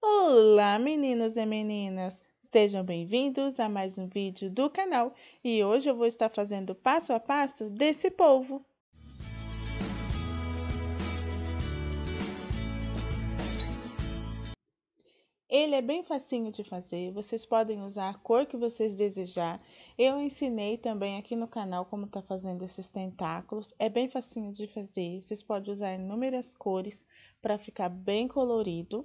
Olá, meninos e meninas! Sejam bem-vindos a mais um vídeo do canal e hoje eu vou estar fazendo passo a passo desse polvo. Ele é bem facinho de fazer, vocês podem usar a cor que vocês desejar. Eu ensinei também aqui no canal como tá fazendo esses tentáculos. É bem facinho de fazer, vocês podem usar inúmeras cores para ficar bem colorido.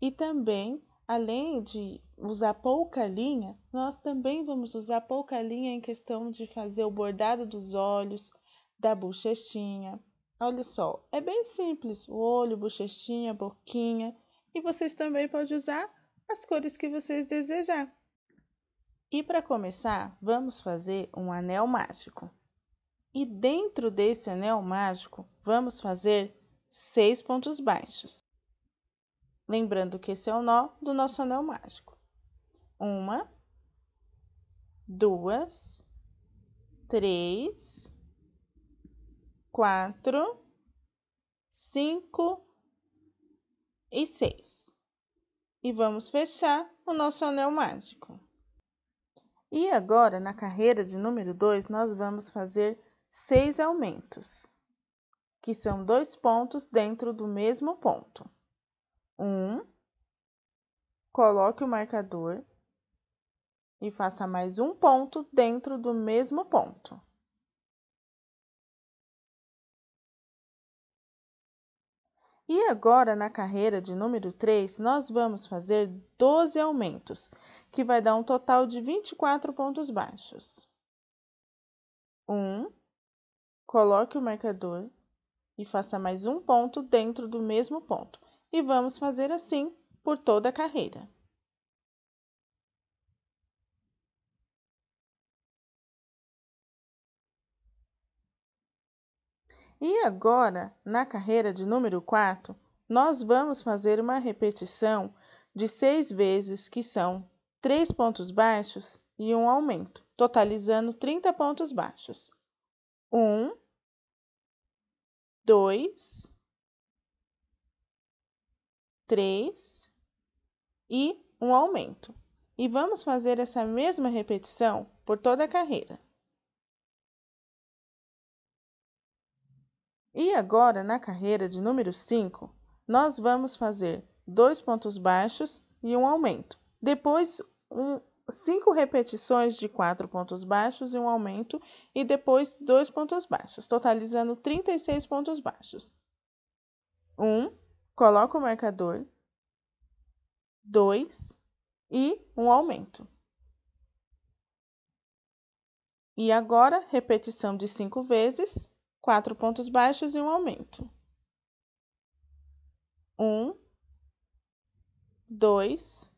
E também, além de usar pouca linha, nós também vamos usar pouca linha em questão de fazer o bordado dos olhos, da bochechinha. Olha só, é bem simples, o olho, bochechinha, boquinha, e vocês também podem usar as cores que vocês desejar. E para começar, vamos fazer um anel mágico. E dentro desse anel mágico, vamos fazer seis pontos baixos. Lembrando que esse é o nó do nosso anel mágico. Uma, duas, três, quatro, cinco e seis. E vamos fechar o nosso anel mágico. E agora, na carreira de número 2, nós vamos fazer seis aumentos, que são dois pontos dentro do mesmo ponto. 1, coloque o marcador e faça mais um ponto dentro do mesmo ponto. E agora, na carreira de número 3, nós vamos fazer 12 aumentos, que vai dar um total de 24 pontos baixos. 1. Um, coloque o marcador e faça mais um ponto dentro do mesmo ponto e vamos fazer assim por toda a carreira. E agora, na carreira de número 4, nós vamos fazer uma repetição de seis vezes, que são três pontos baixos e um aumento, totalizando 30 pontos baixos. Um, dois, 3 e um aumento. E vamos fazer essa mesma repetição por toda a carreira. E agora, na carreira de número 5, nós vamos fazer dois pontos baixos e um aumento. Depois, um, cinco repetições de quatro pontos baixos e um aumento, e depois dois pontos baixos, totalizando 36 pontos baixos. Um, Coloca o marcador, 2 e um aumento. E agora, repetição de cinco vezes, quatro pontos baixos e um aumento. Um, dois,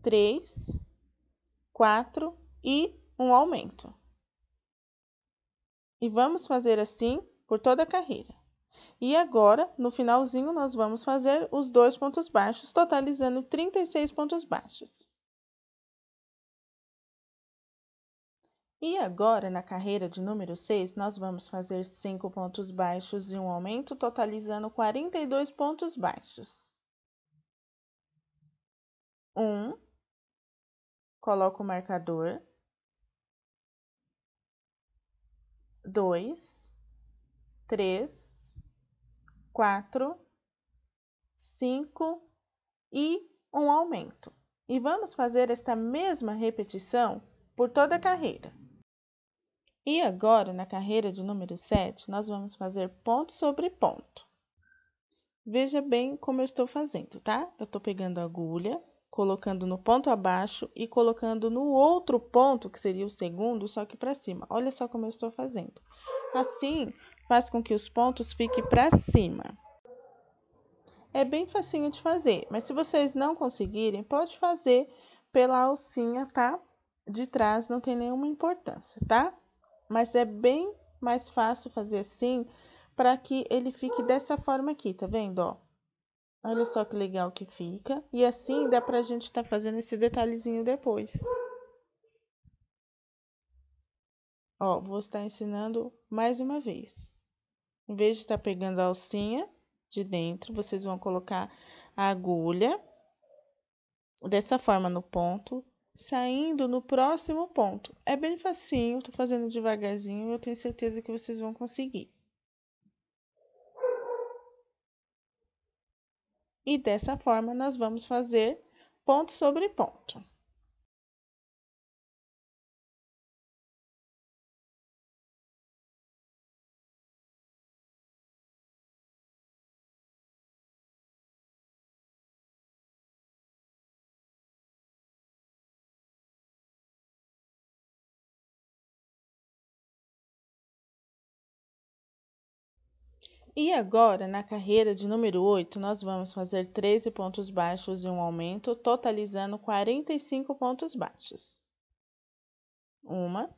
três, quatro e um aumento. E vamos fazer assim por toda a carreira. E agora, no finalzinho, nós vamos fazer os dois pontos baixos, totalizando 36 pontos baixos. E agora, na carreira de número 6, nós vamos fazer 5 pontos baixos e um aumento, totalizando 42 pontos baixos. 1, um, coloco o marcador. 2, 3, 4, 5 e um aumento. E vamos fazer esta mesma repetição por toda a carreira. E agora, na carreira de número 7, nós vamos fazer ponto sobre ponto. Veja bem como eu estou fazendo, tá? Eu estou pegando a agulha, colocando no ponto abaixo e colocando no outro ponto, que seria o segundo, só que para cima. Olha só como eu estou fazendo. Assim, faz com que os pontos fiquem para cima. É bem facinho de fazer, mas se vocês não conseguirem, pode fazer pela alcinha, tá? De trás não tem nenhuma importância, tá? Mas é bem mais fácil fazer assim para que ele fique dessa forma aqui, tá vendo, ó? Olha só que legal que fica. E assim dá pra gente estar tá fazendo esse detalhezinho depois. Ó, vou estar ensinando mais uma vez. Em vez de estar tá pegando a alcinha de dentro, vocês vão colocar a agulha dessa forma no ponto, saindo no próximo ponto. É bem facinho, tô fazendo devagarzinho, eu tenho certeza que vocês vão conseguir. E dessa forma, nós vamos fazer ponto sobre ponto. E agora, na carreira de número 8, nós vamos fazer 13 pontos baixos e um aumento, totalizando 45 pontos baixos. Uma,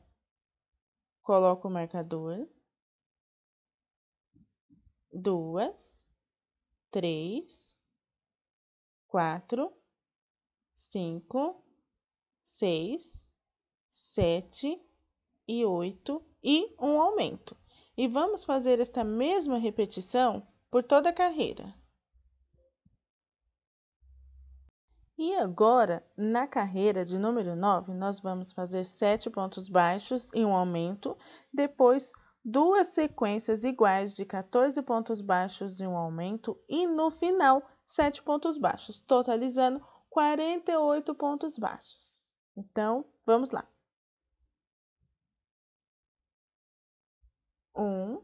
coloco o marcador. Duas, três, quatro, cinco, seis, sete e oito, e um aumento e vamos fazer esta mesma repetição por toda a carreira. E agora, na carreira de número 9, nós vamos fazer sete pontos baixos e um aumento, depois duas sequências iguais de 14 pontos baixos e um aumento, e no final, sete pontos baixos, totalizando 48 pontos baixos. Então, vamos lá. um,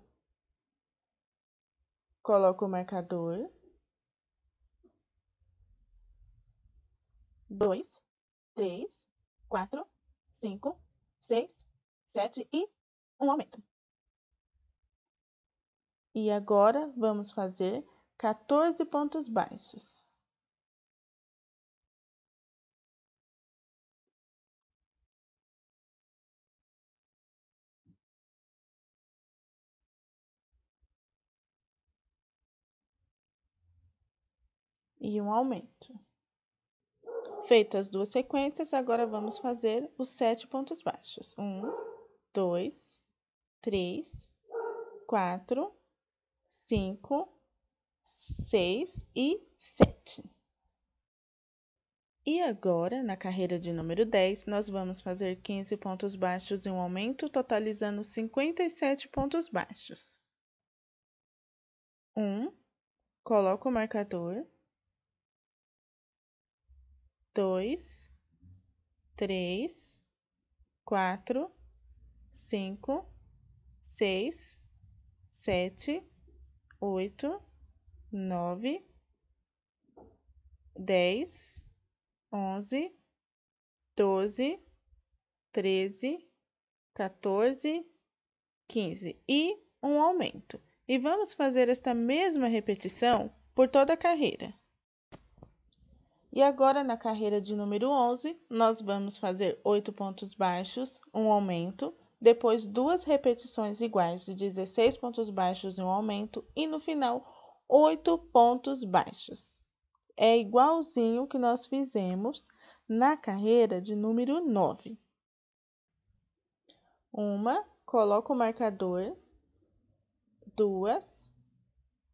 coloco o marcador, dois, três, quatro, cinco, seis, sete e um aumento. E agora vamos fazer 14 pontos baixos. e um aumento. Feitas as duas sequências, agora vamos fazer os sete pontos baixos. Um, dois, três, quatro, cinco, seis e sete. E agora, na carreira de número 10, nós vamos fazer 15 pontos baixos e um aumento, totalizando 57 pontos baixos. 1. Um, coloco o marcador dois, três, quatro, cinco, seis, sete, oito, nove, dez, onze, doze, treze, quatorze, quinze e um aumento. E vamos fazer esta mesma repetição por toda a carreira. E agora, na carreira de número 11, nós vamos fazer 8 pontos baixos, um aumento, depois duas repetições iguais de 16 pontos baixos e um aumento, e no final, 8 pontos baixos. É igualzinho que nós fizemos na carreira de número 9. Uma, coloco o marcador, duas,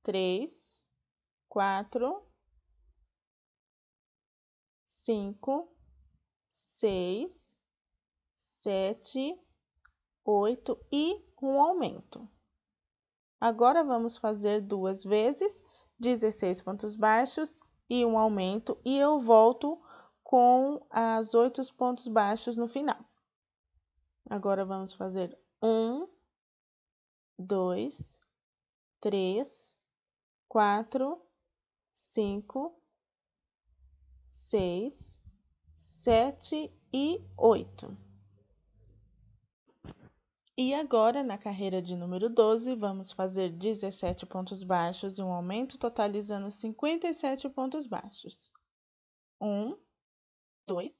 três, quatro, cinco, seis, sete, oito e um aumento. Agora vamos fazer duas vezes, 16 pontos baixos e um aumento, e eu volto com as oito pontos baixos no final. Agora vamos fazer um, dois, três, quatro, cinco, 6, 7 e 8. E agora, na carreira de número 12, vamos fazer 17 pontos baixos e um aumento totalizando 57 pontos baixos. 1, 2,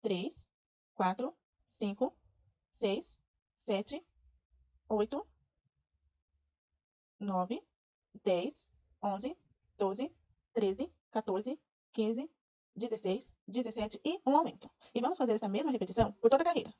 3, 4, 5, 6, 7, 8, 9, 10, 11, 12, 13, 14, 15, 16, 17 e um aumento. E vamos fazer essa mesma repetição por toda a carreira.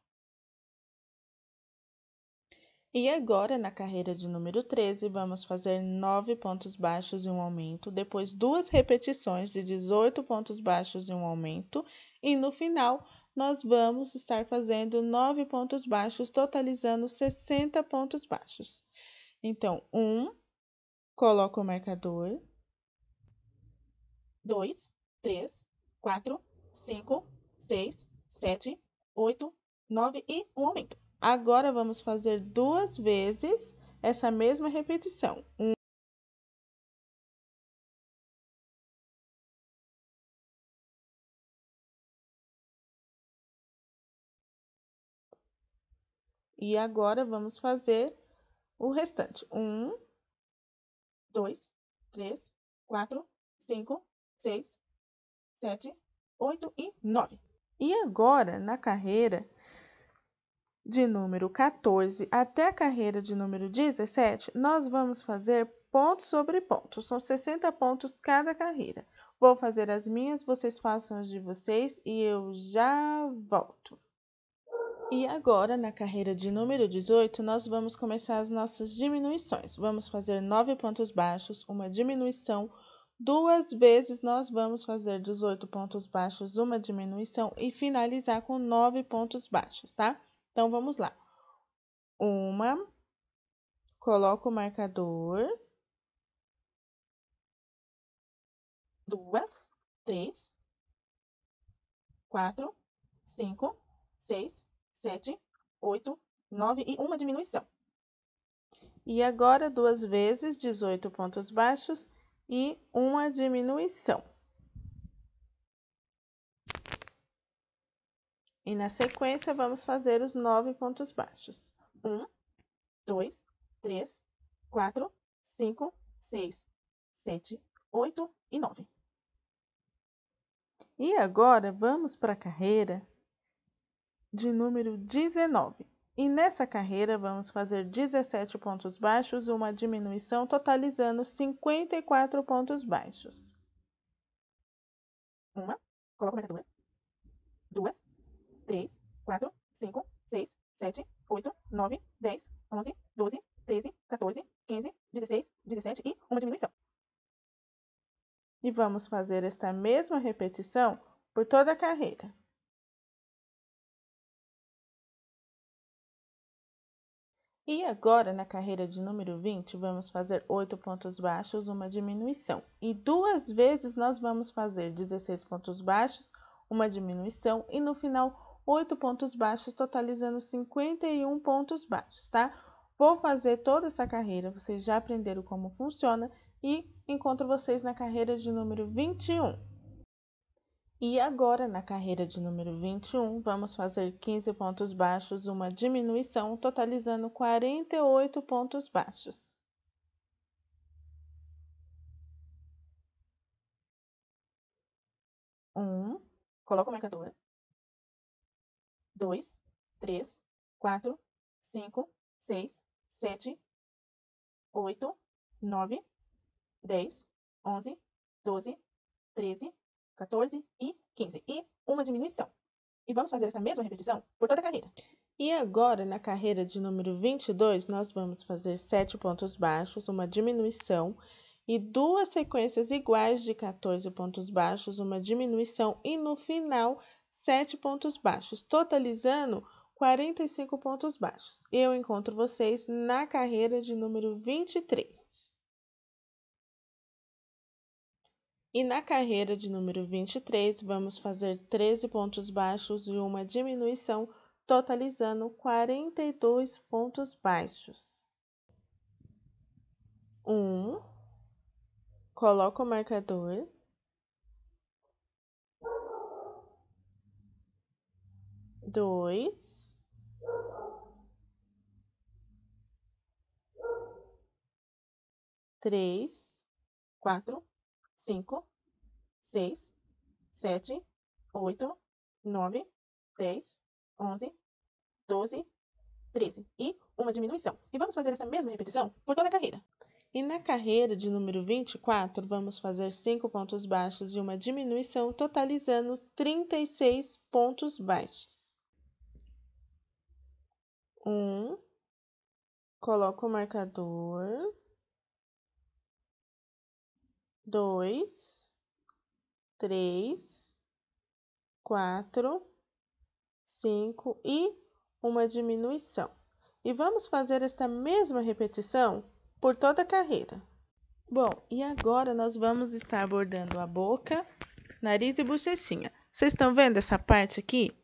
E agora, na carreira de número 13, vamos fazer 9 pontos baixos e um aumento, depois duas repetições de 18 pontos baixos e um aumento, e no final nós vamos estar fazendo 9 pontos baixos, totalizando 60 pontos baixos. Então, 1, um, coloco o marcador, 2, 3, 4, 5, 6, 7, 8, 9 e um aumento. Agora vamos fazer duas vezes essa mesma repetição. Um, E agora vamos fazer o restante. Um, dois, três, quatro, cinco, seis, 7, 8 e 9. E agora, na carreira de número 14 até a carreira de número 17, nós vamos fazer ponto sobre ponto. São 60 pontos cada carreira. Vou fazer as minhas, vocês façam as de vocês e eu já volto. E agora, na carreira de número 18, nós vamos começar as nossas diminuições. Vamos fazer 9 pontos baixos, uma diminuição, Duas vezes nós vamos fazer 18 pontos baixos, uma diminuição e finalizar com 9 pontos baixos, tá? Então, vamos lá. Uma, coloco o marcador. Duas, três, quatro, cinco, seis, sete, oito, nove e uma diminuição. E agora, duas vezes, 18 pontos baixos e uma diminuição. E na sequência, vamos fazer os nove pontos baixos. Um, dois, três, quatro, cinco, seis, sete, oito e nove. E agora, vamos para a carreira de número 19. E nessa carreira vamos fazer 17 pontos baixos, uma diminuição totalizando 54 pontos baixos. Uma, coloca a marcadora. Duas, três, quatro, cinco, seis, sete, oito, nove, dez, onze, doze, treze, 14, 15, 16, 17 e uma diminuição. E vamos fazer esta mesma repetição por toda a carreira. E agora, na carreira de número 20, vamos fazer 8 pontos baixos, uma diminuição. E duas vezes nós vamos fazer 16 pontos baixos, uma diminuição, e no final 8 pontos baixos, totalizando 51 pontos baixos, tá? Vou fazer toda essa carreira, vocês já aprenderam como funciona, e encontro vocês na carreira de número 21. E agora, na carreira de número 21, vamos fazer 15 pontos baixos, uma diminuição, totalizando 48 pontos baixos. Um, coloca o marcador. Dois, três, quatro, cinco, seis, sete, oito, nove, dez, onze, doze, treze, 14 e 15. E uma diminuição. E vamos fazer essa mesma repetição por toda a carreira. E agora, na carreira de número 22, nós vamos fazer sete pontos baixos, uma diminuição, e duas sequências iguais de 14 pontos baixos, uma diminuição, e no final, sete pontos baixos, totalizando 45 pontos baixos. Eu encontro vocês na carreira de número 23. E na carreira de número 23, vamos fazer 13 pontos baixos e uma diminuição, totalizando 42 pontos baixos. 1. Um, coloco o marcador. Dois. Três. Quatro cinco, seis, sete, oito, nove, dez, onze, doze, treze e uma diminuição. E vamos fazer essa mesma repetição por toda a carreira. E na carreira de número 24, vamos fazer 5 pontos baixos e uma diminuição, totalizando 36 pontos baixos. 1. Um, coloco o marcador dois, três, quatro, cinco e uma diminuição. E vamos fazer esta mesma repetição por toda a carreira. Bom, e agora nós vamos estar abordando a boca, nariz e bochechinha. Vocês estão vendo essa parte aqui?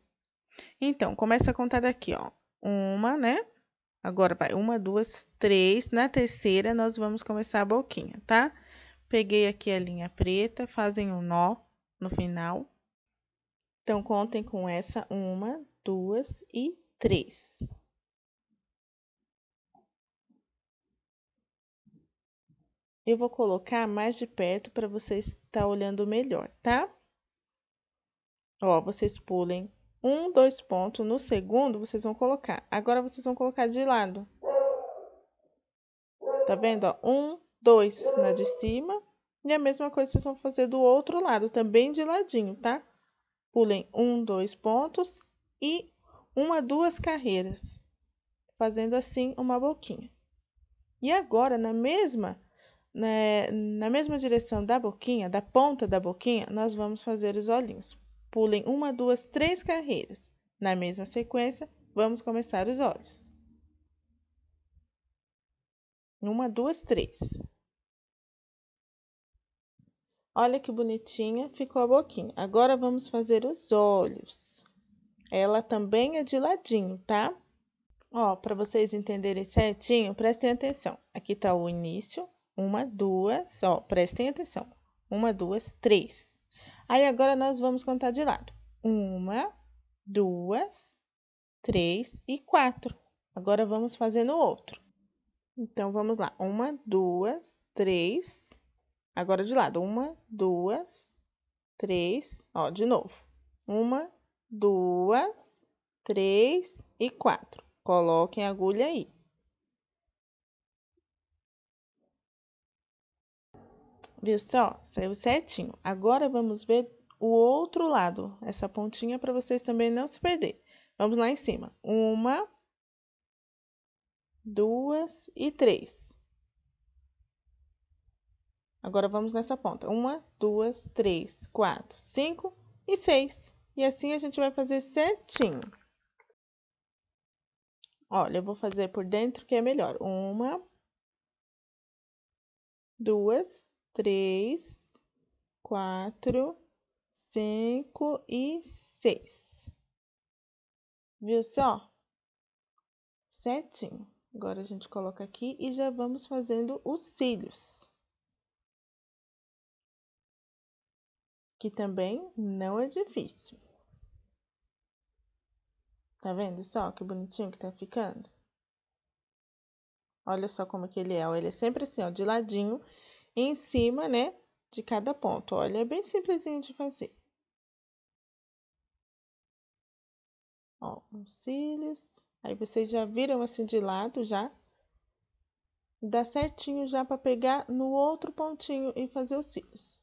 Então, começa a contar daqui, ó. Uma, né? Agora vai uma, duas, três. Na terceira, nós vamos começar a boquinha, tá? Tá? Peguei aqui a linha preta, fazem um nó no final. Então, contem com essa uma, duas e três. Eu vou colocar mais de perto para vocês estar tá olhando melhor, tá? Ó, vocês pulem um, dois pontos. No segundo, vocês vão colocar. Agora, vocês vão colocar de lado. Tá vendo? Ó, um, dois na de cima. E a mesma coisa vocês vão fazer do outro lado, também de ladinho, tá? Pulem um, dois pontos e uma, duas carreiras, fazendo assim uma boquinha. E agora, na mesma, né, na mesma direção da boquinha, da ponta da boquinha, nós vamos fazer os olhinhos. Pulem uma, duas, três carreiras. Na mesma sequência, vamos começar os olhos. Uma, duas, três. Olha que bonitinha ficou a boquinha. Agora vamos fazer os olhos. Ela também é de ladinho, tá? Ó, para vocês entenderem certinho, prestem atenção. Aqui tá o início, uma, duas, ó, prestem atenção. Uma, duas, três. Aí agora nós vamos contar de lado. Uma, duas, três e quatro. Agora vamos fazer no outro. Então vamos lá. Uma, duas, três, Agora de lado. Uma, duas, três. Ó, de novo. Uma, duas, três e quatro. Coloquem a agulha aí. Viu só? Saiu certinho. Agora vamos ver o outro lado, essa pontinha, para vocês também não se perder. Vamos lá em cima. Uma, duas e três. Agora vamos nessa ponta. Uma, duas, três, quatro, cinco e seis. E assim a gente vai fazer certinho. Olha, eu vou fazer por dentro que é melhor. Uma, duas, três, quatro, cinco e seis. Viu só? Certinho. Agora a gente coloca aqui e já vamos fazendo os cílios. que também não é difícil. Tá vendo só que bonitinho que tá ficando? Olha só como que ele é, ele é sempre assim, ó, de ladinho, em cima, né, de cada ponto. Olha, é bem simplesinho de fazer. Ó, os cílios. Aí vocês já viram assim de lado já. Dá certinho já para pegar no outro pontinho e fazer os cílios.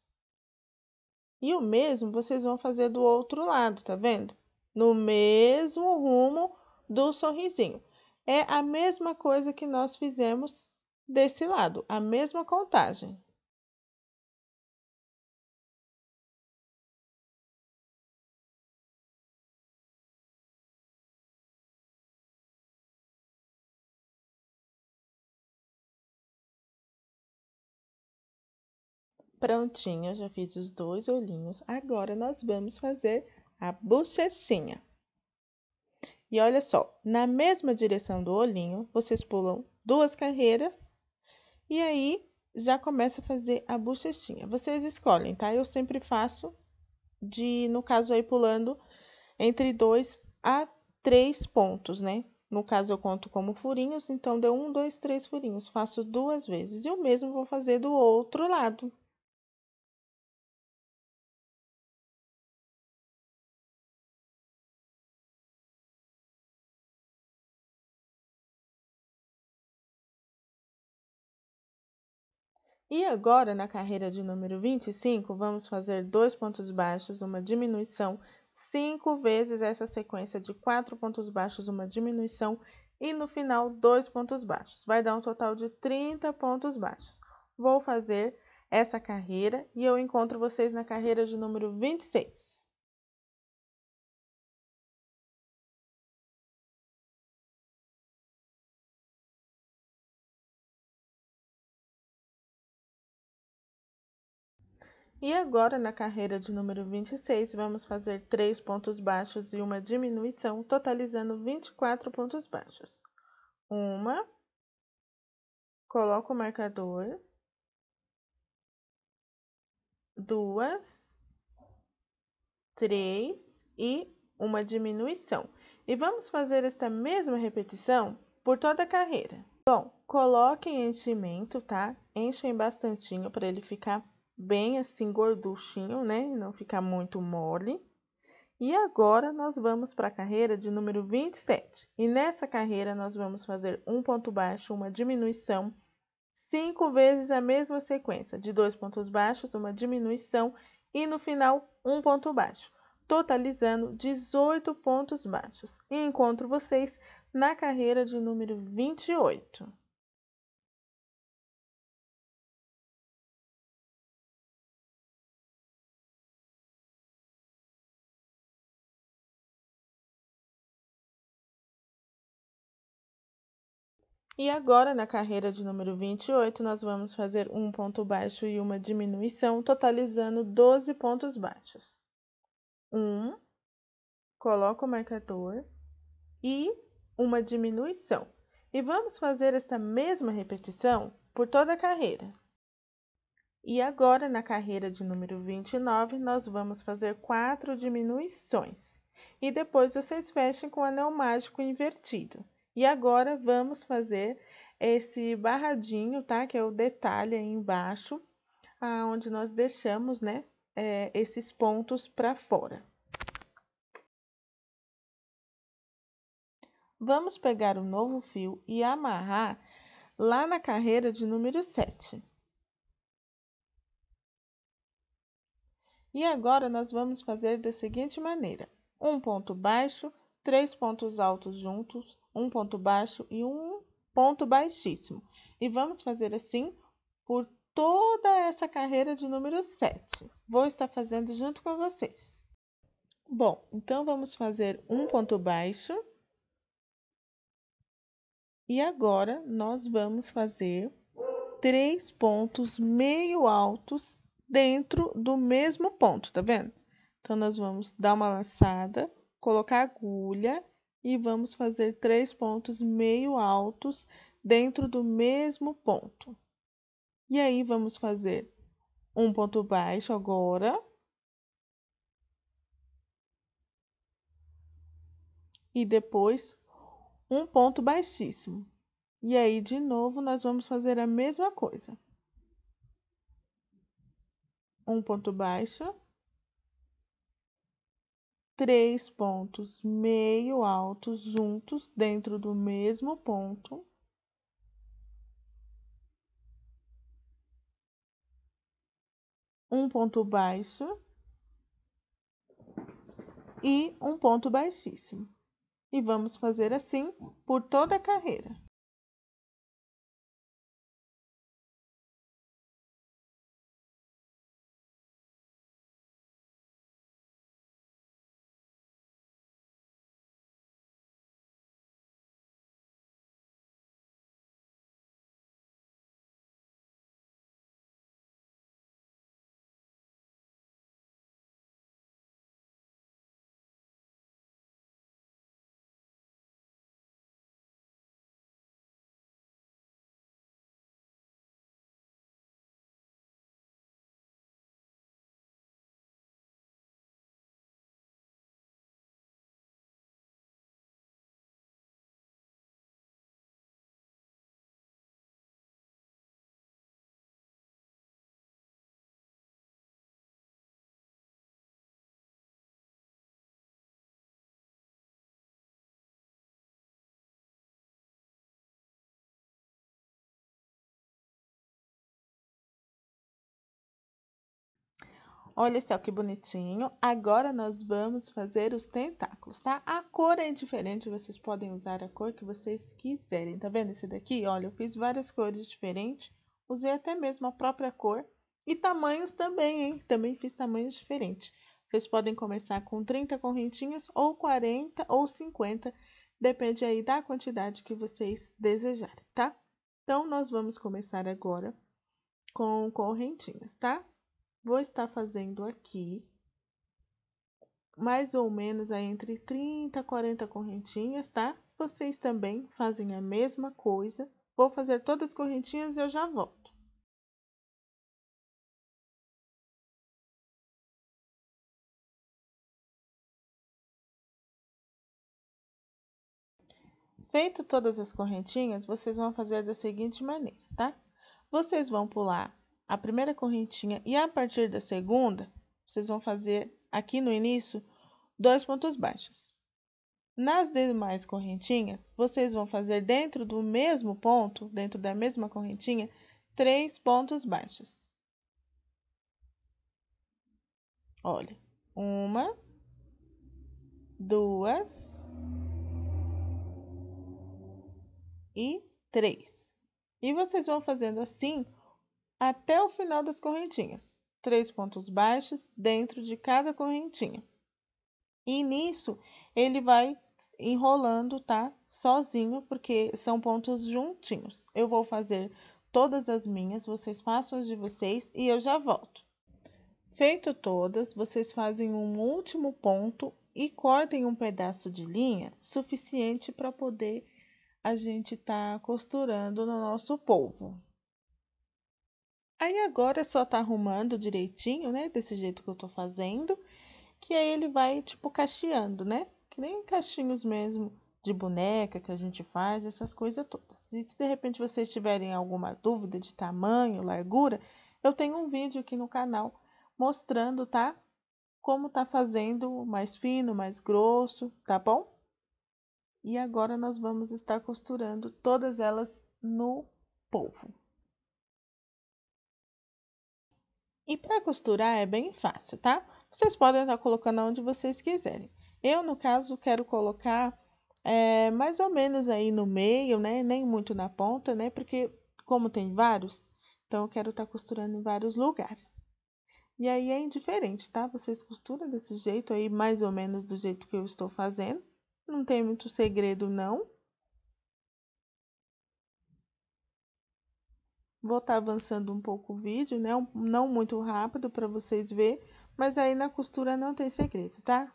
E o mesmo vocês vão fazer do outro lado, tá vendo? No mesmo rumo do sorrisinho. É a mesma coisa que nós fizemos desse lado, a mesma contagem. Prontinho, já fiz os dois olhinhos. Agora, nós vamos fazer a bochechinha. E olha só, na mesma direção do olhinho, vocês pulam duas carreiras e aí já começa a fazer a bochechinha. Vocês escolhem, tá? Eu sempre faço de, no caso aí, pulando entre dois a três pontos, né? No caso, eu conto como furinhos, então deu um, dois, três furinhos. Faço duas vezes e o mesmo vou fazer do outro lado. E agora, na carreira de número 25, vamos fazer dois pontos baixos, uma diminuição, cinco vezes essa sequência de quatro pontos baixos, uma diminuição, e no final, dois pontos baixos. Vai dar um total de 30 pontos baixos. Vou fazer essa carreira e eu encontro vocês na carreira de número 26. E agora, na carreira de número 26, vamos fazer 3 pontos baixos e uma diminuição, totalizando 24 pontos baixos. Uma, coloco o marcador, duas, três e uma diminuição. E vamos fazer esta mesma repetição por toda a carreira. Bom, coloquem enchimento, tá? Enchem bastantinho para ele ficar bem assim gorduchinho, né? Não ficar muito mole. E agora nós vamos para a carreira de número 27. E nessa carreira nós vamos fazer um ponto baixo, uma diminuição, cinco vezes a mesma sequência, de dois pontos baixos, uma diminuição e no final um ponto baixo, totalizando 18 pontos baixos. E encontro vocês na carreira de número 28. E agora, na carreira de número 28, nós vamos fazer um ponto baixo e uma diminuição, totalizando 12 pontos baixos. 1, um, coloco o marcador e uma diminuição. E vamos fazer esta mesma repetição por toda a carreira. E agora, na carreira de número 29, nós vamos fazer quatro diminuições. E depois vocês fechem com o anel mágico invertido. E agora vamos fazer esse barradinho, tá? Que é o detalhe aí embaixo, aonde nós deixamos, né, é, esses pontos para fora. Vamos pegar o um novo fio e amarrar lá na carreira de número 7. E agora, nós vamos fazer da seguinte maneira. Um ponto baixo, três pontos altos juntos, um ponto baixo e um ponto baixíssimo. E vamos fazer assim por toda essa carreira de número 7. Vou estar fazendo junto com vocês. Bom, então vamos fazer um ponto baixo. E agora nós vamos fazer três pontos meio altos dentro do mesmo ponto, tá vendo? Então nós vamos dar uma laçada colocar agulha e vamos fazer três pontos meio altos dentro do mesmo ponto. E aí, vamos fazer um ponto baixo agora. E depois, um ponto baixíssimo. E aí, de novo, nós vamos fazer a mesma coisa. Um ponto baixo três pontos meio altos juntos dentro do mesmo ponto. Um ponto baixo e um ponto baixíssimo. E vamos fazer assim por toda a carreira. Olha só que bonitinho. Agora nós vamos fazer os tentáculos, tá? A cor é diferente, vocês podem usar a cor que vocês quiserem. Tá vendo esse daqui? Olha, eu fiz várias cores diferentes, usei até mesmo a própria cor. E tamanhos também, hein? Também fiz tamanhos diferentes. Vocês podem começar com 30 correntinhas, ou 40, ou 50, depende aí da quantidade que vocês desejarem, tá? Então, nós vamos começar agora com correntinhas, tá? vou estar fazendo aqui mais ou menos aí entre 30 a 40 correntinhas, tá? Vocês também fazem a mesma coisa. Vou fazer todas as correntinhas e eu já volto. Feito todas as correntinhas, vocês vão fazer da seguinte maneira, tá? Vocês vão pular a primeira correntinha e a partir da segunda, vocês vão fazer aqui no início dois pontos baixos. Nas demais correntinhas, vocês vão fazer dentro do mesmo ponto, dentro da mesma correntinha, três pontos baixos. Olha, uma, duas e três. E vocês vão fazendo assim até o final das correntinhas, três pontos baixos dentro de cada correntinha. E nisso ele vai enrolando, tá? Sozinho, porque são pontos juntinhos. Eu vou fazer todas as minhas, vocês façam as de vocês e eu já volto. Feito todas, vocês fazem um último ponto e cortem um pedaço de linha suficiente para poder a gente tá costurando no nosso polvo, Aí agora é só tá arrumando direitinho, né? Desse jeito que eu tô fazendo. Que aí ele vai, tipo, cacheando, né? Que nem cachinhos mesmo de boneca que a gente faz, essas coisas todas. E se de repente vocês tiverem alguma dúvida de tamanho, largura, eu tenho um vídeo aqui no canal mostrando, tá? Como tá fazendo mais fino, mais grosso, tá bom? E agora nós vamos estar costurando todas elas no polvo. E para costurar é bem fácil, tá? Vocês podem estar colocando onde vocês quiserem. Eu, no caso, quero colocar é, mais ou menos aí no meio, né? Nem muito na ponta, né? Porque como tem vários, então eu quero estar costurando em vários lugares. E aí é indiferente, tá? Vocês costuram desse jeito aí, mais ou menos do jeito que eu estou fazendo. Não tem muito segredo, não. Vou estar tá avançando um pouco o vídeo, né? Não muito rápido para vocês ver, mas aí na costura não tem segredo, tá?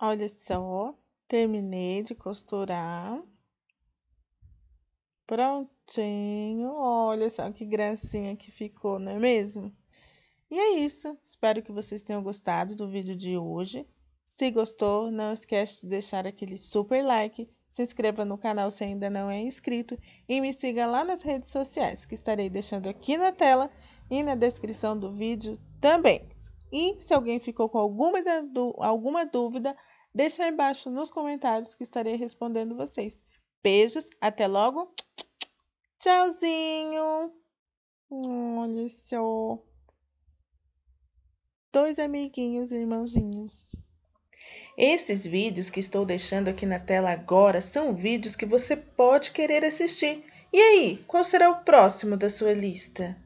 Olha só, terminei de costurar. Prontinho, olha só que gracinha que ficou, não é mesmo? E é isso, espero que vocês tenham gostado do vídeo de hoje. Se gostou, não esquece de deixar aquele super like, se inscreva no canal se ainda não é inscrito e me siga lá nas redes sociais, que estarei deixando aqui na tela e na descrição do vídeo também. E se alguém ficou com alguma, alguma dúvida, Deixe aí embaixo nos comentários que estarei respondendo vocês. Beijos, até logo. Tchauzinho. Olha só. Dois amiguinhos irmãozinhos. Esses vídeos que estou deixando aqui na tela agora são vídeos que você pode querer assistir. E aí, qual será o próximo da sua lista?